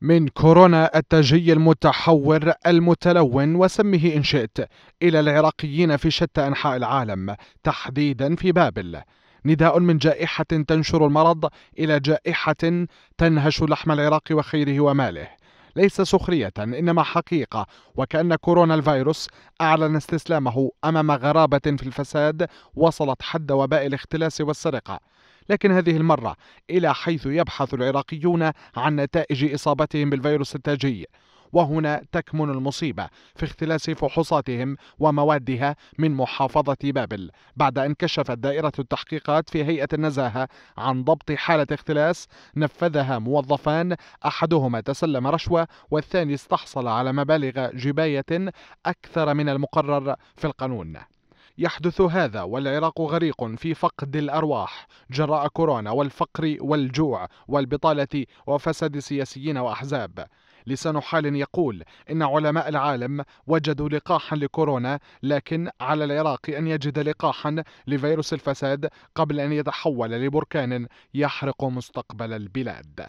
من كورونا التاجي المتحور المتلون وسمه إن شئت إلى العراقيين في شتى أنحاء العالم تحديدا في بابل نداء من جائحة تنشر المرض إلى جائحة تنهش لحم العراق وخيره وماله ليس سخرية إنما حقيقة وكأن كورونا الفيروس أعلن استسلامه أمام غرابة في الفساد وصلت حد وباء الاختلاس والسرقة لكن هذه المرة إلى حيث يبحث العراقيون عن نتائج إصابتهم بالفيروس التاجي وهنا تكمن المصيبة في اختلاس فحوصاتهم وموادها من محافظة بابل بعد أن كشفت دائرة التحقيقات في هيئة النزاهة عن ضبط حالة اختلاس نفذها موظفان أحدهما تسلم رشوة والثاني استحصل على مبالغ جباية أكثر من المقرر في القانون يحدث هذا والعراق غريق في فقد الأرواح جراء كورونا والفقر والجوع والبطالة وفساد سياسيين وأحزاب لسان حال يقول إن علماء العالم وجدوا لقاحا لكورونا لكن على العراق أن يجد لقاحا لفيروس الفساد قبل أن يتحول لبركان يحرق مستقبل البلاد